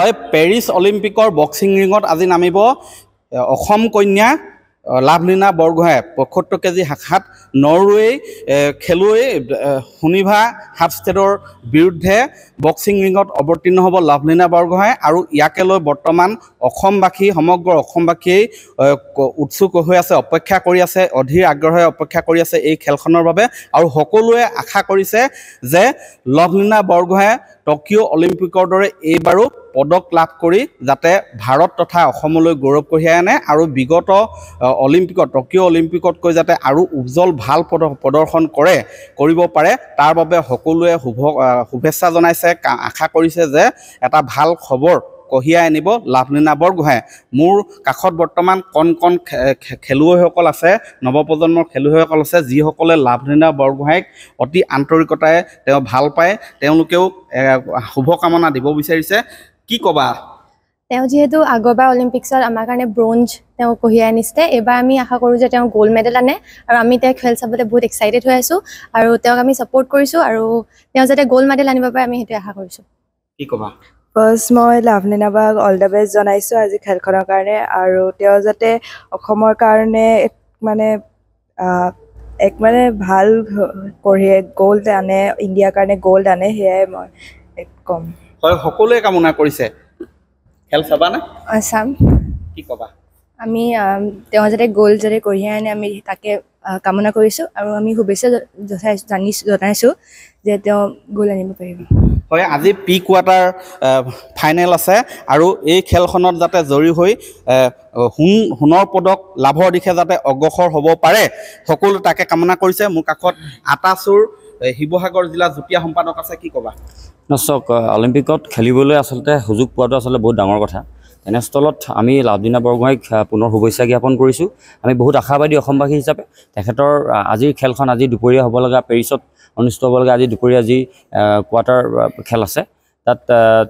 হয় পেৰিছ অলিম্পিকৰ বক্সিং ৰিঙত আজি নামিব অসম কন্যা লাভলীনা বৰগোহাঁই পঁয়সত্তৰ কেজি শাখাত নৰৱে খেলুৱৈ শুনিভা হাফষ্টেডৰ বিৰুদ্ধে বক্সিং ৰিঙত অৱতীৰ্ণ হ'ব লাভলীনা বৰগোহাঁই আৰু ইয়াকে লৈ বৰ্তমান অসমবাসী সমগ্ৰ অসমবাসীয়ে উৎসুক হৈ আছে অপেক্ষা কৰি আছে অধীৰ আগ্ৰহে অপেক্ষা কৰি আছে এই খেলখনৰ বাবে আৰু সকলোৱে আশা কৰিছে যে লাভলীনা বৰগোহাঁই টকিঅ' অলিম্পিকৰ দৰে এইবাৰো পদক লাভ কৰি যাতে ভাৰত তথা অসমলৈ গৌৰৱ কঢ়িয়াই আনে আৰু বিগত অলিম্পিকত টকিঅ' অলিম্পিকতকৈ যাতে আৰু উজ্জ্বল ভাল পদ প্ৰদৰ্শন কৰে কৰিব পাৰে তাৰ বাবে সকলোৱে শুভ শুভেচ্ছা জনাইছে আশা কৰিছে যে এটা ভাল খবৰ কঢ়িয়াই আনিব লাভলীনা বৰগোহাঁই মোৰ কাষত বৰ্তমান কণ কণ খেলুৱৈসকল আছে নৱপ্ৰজন্মৰ খেলুৱৈসকল আছে যিসকলে লাভলীনা বৰগোহাঁইক অতি আন্তৰিকতাৰে তেওঁ ভাল পায় তেওঁলোকেও শুভকামনা দিব বিচাৰিছে কি কবা তেওঁ যিহেতু আগৰবাৰ অলিম্পিকছত আমাৰ কাৰণে ব্ৰঞ্জ তেওঁ কঢ়িয়াই আনিছে এইবাৰ আমি আশা কৰোঁ যে তেওঁ গ'ল্ড মেডেল আনে আৰু আমি তেওঁ খেল চাবলৈ বহুত এক্সাইটেড হৈ আছোঁ আৰু তেওঁক আমি ছাপৰ্ট কৰিছোঁ আৰু তেওঁ যাতে গ'ল্ড মেডেল আনিব পাৰে আমি সেইটোৱে আশা কৰিছোঁ কি কবা ফাৰ্ষ্ট মই লাভলীনা বাক অল দ্য বেষ্ট জনাইছোঁ আজি খেলখনৰ কাৰণে আৰু তেওঁ যাতে অসমৰ কাৰণে মানে এক মানে ভাল কঢ়িয়াই গ'ল্ড আনে ইণ্ডিয়াৰ কাৰণে গ'ল্ড আনে সেয়াই মই ক'ম হয় সকলোৱে কামনা কৰিছে খেল চাবা না চাম কি কবা আমি তেওঁ যাতে গ'ল যাতে কঢ়িয়াই আনে আমি তাকে কামনা কৰিছোঁ আৰু আমি শুভেচ্ছা জনাইছোঁ জানিছোঁ জনাইছোঁ যে তেওঁ গ'ল আনিব পাৰিব হয় আজি পি কোৱাটাৰ ফাইনেল আছে আৰু এই খেলখনত যাতে জয়ী হৈ সোণ সোণৰ পদক লাভৰ দিশে যাতে অগ্ৰসৰ হ'ব পাৰে সকলো তাকে কামনা কৰিছে মোৰ কাষত আটাচুৰ শিৱসাগৰ জিলা যুটীয়া সম্পাদক আছে কি ক'বা চাওক অলিম্পিকত খেলিবলৈ আচলতে সুযোগ পোৱাটো আচলতে বহুত ডাঙৰ কথা তেনেস্থলত আমি লাভলীনা বৰগোহাঁইক পুনৰ শুভেচ্ছা জ্ঞাপন কৰিছোঁ আমি বহুত আশাবাদী অসমবাসী হিচাপে তেখেতৰ আজিৰ খেলখন আজি দুপৰীয়া হ'ব লগা পেৰিছত অনুষ্ঠিত হ'ব লগা আজি দুপৰীয়া যি কোৱাৰ্টাৰ খেল আছে তাত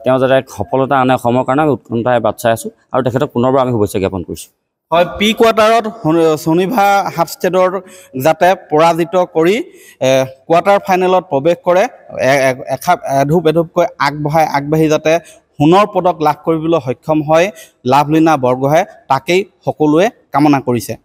তেওঁ যাতে সফলতা আনে অসমৰ কাৰণে আমি উৎকণ্ঠাই বাট চাই আছোঁ আৰু তেখেতক পুনৰবাৰ আমি শুভেচ্ছা জ্ঞাপন কৰিছোঁ হয় প্ৰি কোৱাৰ্টাৰত চনিভা হাফ ষ্টেটৰ যাতে পৰাজিত কৰি কোৱাৰ্টাৰ ফাইনেলত প্ৰৱেশ কৰে এখাপ এধূপ এধূপকৈ আগবঢ়াই আগবাঢ়ি যাতে সোণৰ পদক লাভ কৰিবলৈ সক্ষম হয় লাভলীনা বৰগোহাঁই তাকেই সকলোৱে কামনা কৰিছে